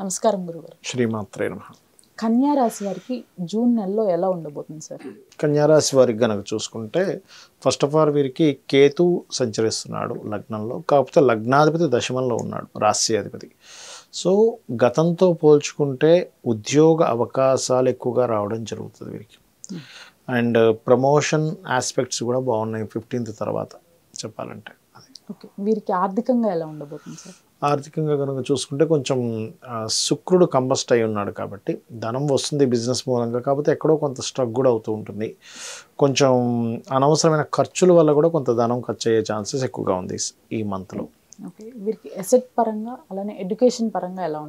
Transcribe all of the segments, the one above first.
నమస్కారం గురువు శ్రీమాత్రే నమ కన్యారాశి వారికి జూన్ నెలలో ఎలా ఉండబోతుంది సార్ కన్యారాశి వారికి గనక చూసుకుంటే ఫస్ట్ ఆఫ్ ఆల్ వీరికి కేతు సంచరిస్తున్నాడు లగ్నంలో కాకపోతే లగ్నాధిపతి దశమంలో ఉన్నాడు రాశి అధిపతి సో గతంతో పోల్చుకుంటే ఉద్యోగ అవకాశాలు ఎక్కువగా రావడం జరుగుతుంది వీరికి hmm. అండ్ ప్రమోషన్ ఆస్పెక్ట్స్ కూడా బాగున్నాయి ఫిఫ్టీన్త్ తర్వాత చెప్పాలంటే ఓకే వీరికి ఆర్థికంగా ఎలా ఉండబోతుంది సార్ ఆర్థికంగా కనుక చూసుకుంటే కొంచెం శుక్రుడు కంబస్ట్ అయి ఉన్నాడు కాబట్టి ధనం వస్తుంది బిజినెస్ మూలంగా కాకపోతే ఎక్కడో కొంత స్ట్రగ్ కూడా అవుతూ ఉంటుంది కొంచెం అనవసరమైన ఖర్చుల వల్ల కూడా కొంత ధనం ఖర్చు అయ్యే ఛాన్సెస్ ఎక్కువగా ఉంది ఈ మంత్లో వీరికి ఎసెట్ పరంగా అలానే ఎడ్యుకేషన్ పరంగా ఎలా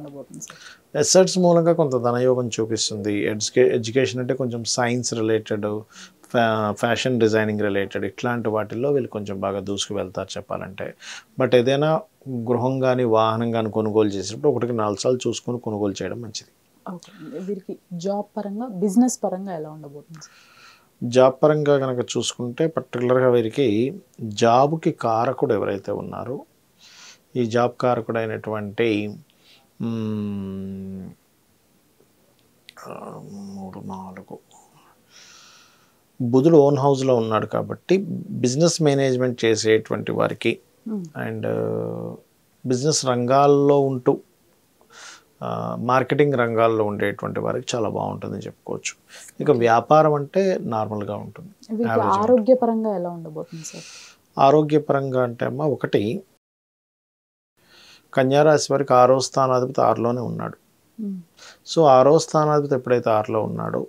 ఎసెట్స్ మూలంగా కొంత ధనయోగం చూపిస్తుంది ఎడ్యుకే ఎడ్యుకేషన్ అంటే కొంచెం science related fashion designing related ఇట్లాంటి వాటిల్లో వీళ్ళు కొంచెం బాగా దూసుకు వెళ్తారు చెప్పాలంటే బట్ ఏదైనా గృహం కానీ వాహనం కానీ కొనుగోలు చేసినప్పుడు ఒకటికి నాలుగు సార్లు చూసుకొని కొనుగోలు చేయడం మంచిది వీరికి జాబ్ పరంగా బిజినెస్ పరంగా ఎలా ఉండబోతుంది జాబ్ పరంగా కనుక చూసుకుంటే పర్టికులర్గా వీరికి జాబ్కి కారకుడు ఎవరైతే ఉన్నారో ఈ జాబ్ కారకుడు అయినటువంటి మూడు నాలుగు బుధుడు ఓన్ హౌస్లో ఉన్నాడు కాబట్టి బిజినెస్ మేనేజ్మెంట్ చేసేటువంటి వారికి hmm. అండ్ బిజినెస్ రంగాల్లో ఉంటూ మార్కెటింగ్ రంగాల్లో ఉండేటువంటి వారికి చాలా బాగుంటుందని చెప్పుకోవచ్చు ఇక వ్యాపారం అంటే నార్మల్గా ఉంటుంది ఆరోగ్యపరంగా ఎలా ఉండబోతుంది సార్ ఆరోగ్యపరంగా అంటే అమ్మ ఒకటి కన్యారాశి వారికి ఆరో స్థానాధిపతి ఆరులోనే ఉన్నాడు hmm. సో ఆరో స్థానాధిపతి ఎప్పుడైతే ఆరులో ఉన్నాడో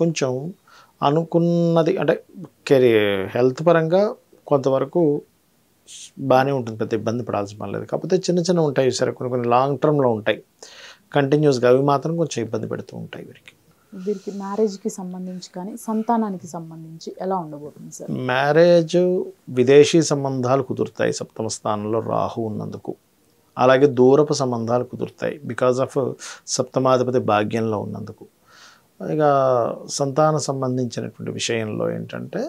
కొంచెం అనుకున్నది అంటే కెరీర్ హెల్త్ పరంగా కొంతవరకు బాగానే ఉంటుంది పెద్ద ఇబ్బంది పడాల్సిన పని లేదు కాకపోతే చిన్న చిన్న ఉంటాయి సరే కొన్ని కొన్ని లాంగ్ టర్మ్లో ఉంటాయి కంటిన్యూస్గా అవి మాత్రం కొంచెం ఇబ్బంది పెడుతూ ఉంటాయి వీరికి వీరికి మ్యారేజ్కి సంబంధించి కానీ సంతానానికి సంబంధించి ఎలా ఉండబోతుంది సార్ మ్యారేజ్ విదేశీ సంబంధాలు కుదురుతాయి సప్తమ స్థానంలో రాహు ఉన్నందుకు అలాగే దూరపు సంబంధాలు కుదురుతాయి బికాజ్ ఆఫ్ సప్తమాధిపతి భాగ్యంలో ఉన్నందుకు ఇక సంతాన సంబంధించినటువంటి విషయంలో ఏంటంటే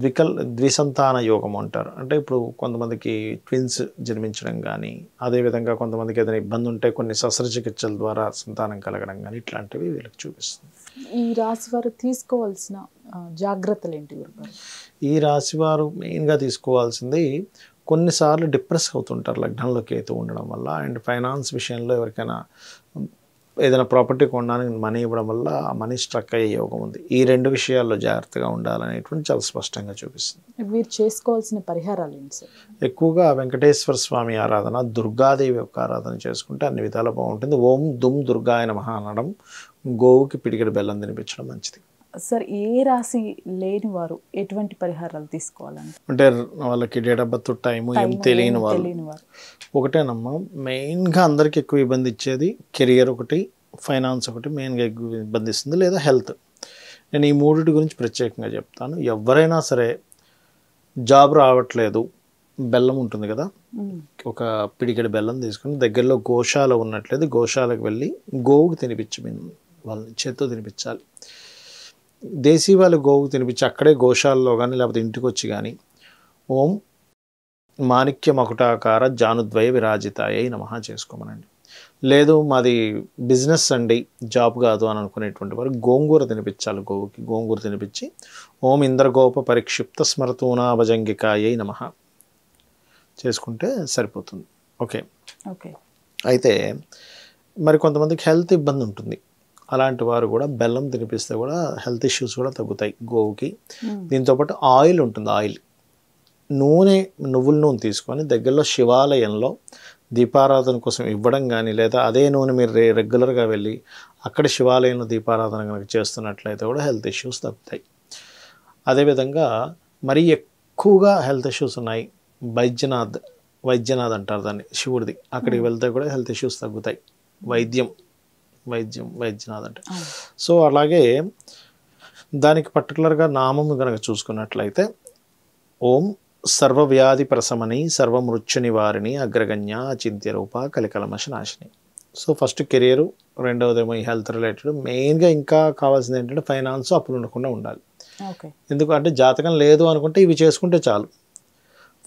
ద్వికల్ ద్విసంతాన యోగం అంటారు అంటే ఇప్పుడు కొంతమందికి ట్విన్స్ జన్మించడం కానీ అదేవిధంగా కొంతమందికి ఏదైనా ఇబ్బంది ఉంటే కొన్ని శస్త్రచికిత్సల ద్వారా సంతానం కలగడం కానీ ఇట్లాంటివి వీళ్ళకి చూపిస్తుంది ఈ రాశి వారు తీసుకోవాల్సిన జాగ్రత్తలు ఏంటి ఈ రాశి వారు మెయిన్గా తీసుకోవాల్సింది కొన్నిసార్లు డిప్రెస్ అవుతుంటారు లగ్నంలోకి అయితే ఉండడం వల్ల అండ్ ఫైనాన్స్ విషయంలో ఎవరికైనా ఏదైనా ప్రాపర్టీ కొనడానికి మనీ ఇవ్వడం వల్ల ఆ మనీ స్ట్రక్ అయ్యే యోగం ఉంది ఈ రెండు విషయాల్లో జాగ్రత్తగా ఉండాలనేటువంటి చాలా స్పష్టంగా చూపిస్తుంది మీరు చేసుకోవాల్సిన పరిహారాలు ఎక్కువగా వెంకటేశ్వర స్వామి ఆరాధన దుర్గాదేవి యొక్క ఆరాధన చేసుకుంటే అన్ని విధాలు బాగుంటుంది ఓం దుమ్ దుర్గాయన మహా మహానడం గోవుకి పిడికిడి బెల్లం తినిపించడం మంచిది సార్ ఏ రాశి లేని వారు ఎటువంటి పరిహారాలు తీసుకోవాలని అంటే వాళ్ళకి డేట్ ఆఫ్ బర్త్ టైం ఏం తెలియని వాళ్ళు ఒకటేనమ్మా మెయిన్గా అందరికి ఎక్కువ ఇబ్బంది ఇచ్చేది కెరియర్ ఒకటి ఫైనాన్స్ ఒకటి మెయిన్గా ఎక్కువ ఇబ్బంది ఇస్తుంది లేదా హెల్త్ నేను ఈ మూడింటి గురించి ప్రత్యేకంగా చెప్తాను ఎవరైనా సరే జాబ్ రావట్లేదు బెల్లం ఉంటుంది కదా ఒక పిడికెడు బెల్లం తీసుకుని దగ్గరలో గోశాల ఉన్నట్లేదు గోశాలకు వెళ్ళి గోవుకి తినిపించి వాళ్ళని చేత్తో తినిపించాలి దేశీ వాళ్ళు గోవు తినిపించి అక్కడే గోశాలలో కానీ లేకపోతే ఇంటికి వచ్చి కానీ ఓం మాణిక్య మకుటాకార జానుద్వయ విరాజితాయ నమహ చేసుకోమనండి లేదు మాది బిజినెస్ అండి జాబ్ కాదు అని అనుకునేటువంటి వారు గోంగూర తినిపించాలి గోవుకి గోంగూర తినిపించి ఓం ఇంద్రగోప పరిక్షిప్త స్మరతూనాభజంగికాయ నమ చేసుకుంటే సరిపోతుంది ఓకే ఓకే అయితే మరి కొంతమందికి హెల్త్ ఇబ్బంది ఉంటుంది అలాంటి వారు కూడా బెల్లం తినిపిస్తే కూడా హెల్త్ ఇష్యూస్ కూడా తగ్గుతాయి గోవుకి hmm. దీంతోపాటు ఆయిల్ ఉంటుంది ఆయిల్ నూనె నువ్వుల నూనె తీసుకొని దగ్గరలో శివాలయంలో దీపారాధన కోసం ఇవ్వడం కానీ లేదా అదే నూనె మీరు రే రెగ్యులర్గా వెళ్ళి అక్కడ శివాలయంలో దీపారాధన కనుక చేస్తున్నట్లయితే కూడా హెల్త్ ఇష్యూస్ తగ్గుతాయి అదేవిధంగా మరీ ఎక్కువగా హెల్త్ ఇష్యూస్ ఉన్నాయి వైద్యనాథ్ వైద్యనాథ్ అంటారు దాన్ని శివుడిది అక్కడికి hmm. వెళ్తే కూడా హెల్త్ ఇష్యూస్ తగ్గుతాయి వైద్యం వైద్యం వైద్యనాథ్ అంటే సో అలాగే దానికి పర్టికులర్గా నామం కనుక చూసుకున్నట్లయితే ఓం సర్వవ్యాధి ప్రసమని సర్వమృత్యు నివారిణి అగ్రగణ్య అచింత్య రూప కలికలమశ నాశిని సో ఫస్ట్ కెరియరు రెండవదేమో ఈ హెల్త్ రిలేటెడ్ మెయిన్గా ఇంకా కావాల్సింది ఏంటంటే ఫైనాన్స్ అప్పులు ఉండకుండా ఉండాలి ఎందుకంటే జాతకం లేదు అనుకుంటే ఇవి చేసుకుంటే చాలు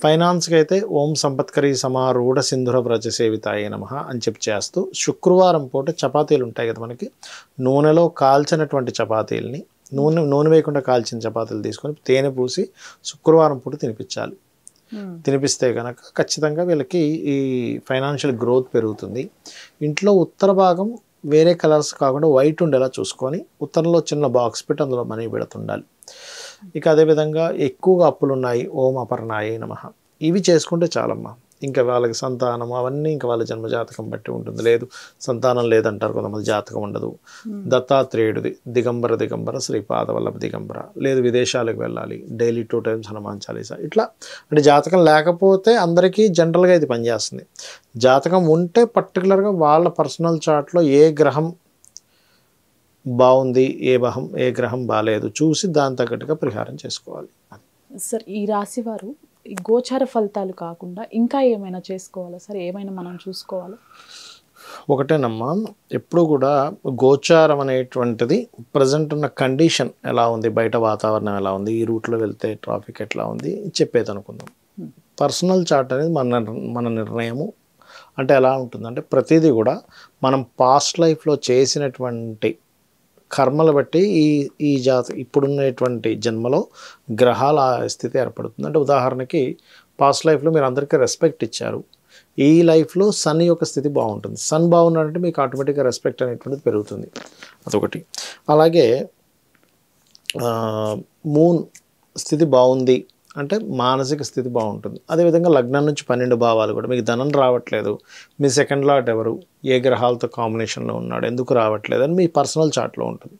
ఫైనాన్స్కి అయితే ఓం సంపత్కరి సమారూఢ సింధుర వ్రజ సేవితాయే నమ అని చెప్పి చేస్తూ శుక్రవారం పూట చపాతీలు ఉంటాయి కదా మనకి నూనెలో కాల్చినటువంటి చపాతీలని నూనె నూనె వేయకుండా కాల్చిన చపాతీలు తీసుకొని తేనె పూసి శుక్రవారం పూట తినిపించాలి తినిపిస్తే కనుక ఖచ్చితంగా వీళ్ళకి ఈ ఫైనాన్షియల్ గ్రోత్ పెరుగుతుంది ఇంట్లో ఉత్తర భాగం వేరే కలర్స్ కాకుండా వైట్ ఉండేలా చూసుకొని ఉత్తరంలో చిన్న బాక్స్ పెట్టి అందులో మనీ పెడుతుండాలి ఇక అదేవిధంగా ఎక్కువగా అప్పులు ఉన్నాయి ఓం అపర్ణాయ నమ ఇవి చేసుకుంటే చాలమ్మా ఇంకా వాళ్ళకి సంతానం అవన్నీ ఇంకా వాళ్ళ జన్మ జాతకం బట్టి ఉంటుంది లేదు సంతానం లేదంటారు కొంతమంది జాతకం ఉండదు దత్తాత్రేయుడిది దిగంబర దిగంబర శ్రీ పాదవల్లభ దిగంబర లేదు విదేశాలకు వెళ్ళాలి daily two times Hanuman Chalisa ఇట్లా అంటే జాతకం లేకపోతే అందరికీ జనరల్గా ఇది పనిచేస్తుంది జాతకం ఉంటే పర్టికులర్గా వాళ్ళ పర్సనల్ చార్ట్లో ఏ గ్రహం బాగుంది ఏ బహం ఏ గ్రహం బాగాలేదు చూసి దాని తగ్గట్టుగా పరిహారం చేసుకోవాలి సార్ ఈ రాశి వారు గోచార ఫలితాలు కాకుండా ఇంకా ఏమైనా చేసుకోవాలా సార్ ఏమైనా మనం చూసుకోవాలి ఒకటేనమ్మా ఎప్పుడు కూడా గోచారం అనేటువంటిది ప్రజెంట్ ఉన్న కండిషన్ ఎలా ఉంది బయట వాతావరణం ఎలా ఉంది ఈ రూట్లో వెళ్తే ట్రాఫిక్ ఎట్లా ఉంది చెప్పేది అనుకుందాం పర్సనల్ చార్ట్ అనేది మన మన నిర్ణయము అంటే ఎలా ఉంటుందంటే ప్రతిదీ కూడా మనం పాస్ట్ లైఫ్లో చేసినటువంటి కర్మలు బట్టి ఈ ఈ జాతి ఇప్పుడున్నటువంటి జన్మలో గ్రహాల స్థితి ఏర్పడుతుంది అంటే ఉదాహరణకి పాస్ట్ లైఫ్లో మీరు అందరికీ రెస్పెక్ట్ ఇచ్చారు ఈ లైఫ్లో సన్ యొక్క స్థితి బాగుంటుంది సన్ బాగున్నాడంటే మీకు ఆటోమేటిక్గా రెస్పెక్ట్ అనేటువంటిది పెరుగుతుంది అదొకటి అలాగే మూన్ స్థితి బాగుంది అంటే మానసిక స్థితి బాగుంటుంది అదేవిధంగా లగ్నం నుంచి పన్నెండు భావాలు కూడా మీకు ధనం రావట్లేదు మీ సెకండ్ లాట్ ఎవరు ఏ గ్రహాలతో కాంబినేషన్లో ఉన్నాడు ఎందుకు రావట్లేదు అని మీ పర్సనల్ చార్ట్లో ఉంటుంది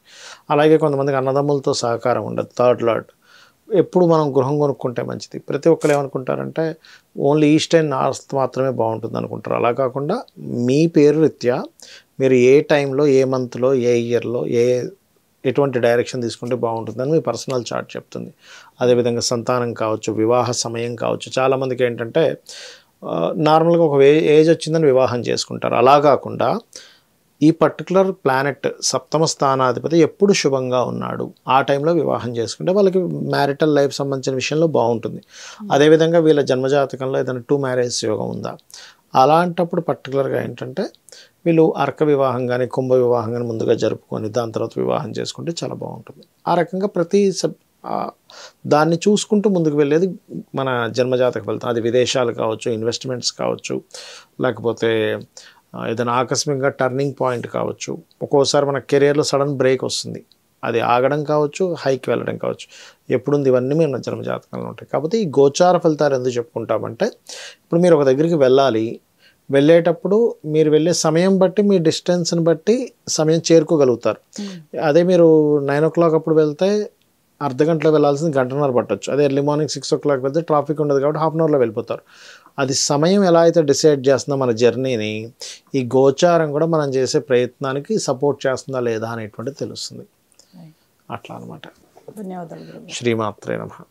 అలాగే కొంతమందికి అన్నదమ్ములతో సహకారం ఉండదు థర్డ్ లాట్ ఎప్పుడు మనం గృహం కొనుక్కుంటే మంచిది ప్రతి ఒక్కరు ఏమనుకుంటారంటే ఓన్లీ ఈస్ట్ అండ్ నార్త్ మాత్రమే బాగుంటుంది అనుకుంటారు అలా కాకుండా మీ పేరు రీత్యా మీరు ఏ టైంలో ఏ మంత్లో ఏ ఇయర్లో ఏ ఎటువంటి డైరెక్షన్ తీసుకుంటే బాగుంటుందని మీ పర్సనల్ చార్ట్ చెప్తుంది అదేవిధంగా సంతానం కావచ్చు వివాహ సమయం కావచ్చు చాలామందికి ఏంటంటే నార్మల్గా ఒక ఏజ్ వచ్చిందని వివాహం చేసుకుంటారు అలా కాకుండా ఈ పర్టికులర్ ప్లానెట్ సప్తమ స్థానాధిపతి ఎప్పుడు శుభంగా ఉన్నాడు ఆ టైంలో వివాహం చేసుకుంటే వాళ్ళకి మ్యారిటల్ లైఫ్ సంబంధించిన విషయంలో బాగుంటుంది అదేవిధంగా వీళ్ళ జన్మజాతకంలో ఏదైనా టూ మ్యారేజ్ యోగం ఉందా అలాంటప్పుడు పర్టికులర్గా ఏంటంటే వీళ్ళు అర్క వివాహం కానీ కుంభ వివాహం కానీ ముందుగా జరుపుకొని దాని తర్వాత వివాహం చేసుకుంటే చాలా బాగుంటుంది ఆ రకంగా ప్రతి సబ్ దాన్ని చూసుకుంటూ ముందుకు వెళ్ళేది మన జన్మజాతక ఫలితం అది విదేశాలు కావచ్చు ఇన్వెస్ట్మెంట్స్ కావచ్చు లేకపోతే ఏదైనా ఆకస్మికంగా టర్నింగ్ పాయింట్ కావచ్చు ఒక్కోసారి మన కెరియర్లో సడన్ బ్రేక్ వస్తుంది అది ఆగడం కావచ్చు హైక్ వెళ్ళడం కావచ్చు ఎప్పుడుంది ఇవన్నీ మేము జన్మజాతకంలో ఉంటాయి కాబట్టి ఈ గోచార ఫలితాలు ఎందుకు చెప్పుకుంటామంటే ఇప్పుడు మీరు ఒక దగ్గరికి వెళ్ళాలి వెళ్ళేటప్పుడు మీరు వెళ్ళే సమయం బట్టి మీ డిస్టెన్స్ని బట్టి సమయం చేరుకోగలుగుతారు hmm. అదే మీరు నైన్ ఓ క్లాక్ అప్పుడు వెళ్తే అర్ధ గంటలో వెళ్ళాల్సింది గంటన్నర పట్టచ్చు అదే early morning six o'clock వెళ్తే ట్రాఫిక్ ఉండదు కాబట్టి హాఫ్ అన్ అవర్లో వెళ్ళిపోతారు అది సమయం ఎలా అయితే డిసైడ్ చేస్తుందో మన జర్నీని ఈ గోచారం కూడా మనం చేసే ప్రయత్నానికి సపోర్ట్ చేస్తుందా లేదా అనేటువంటిది తెలుస్తుంది అట్లా అనమాట ధన్యవాదాలు శ్రీమాత్రే నమ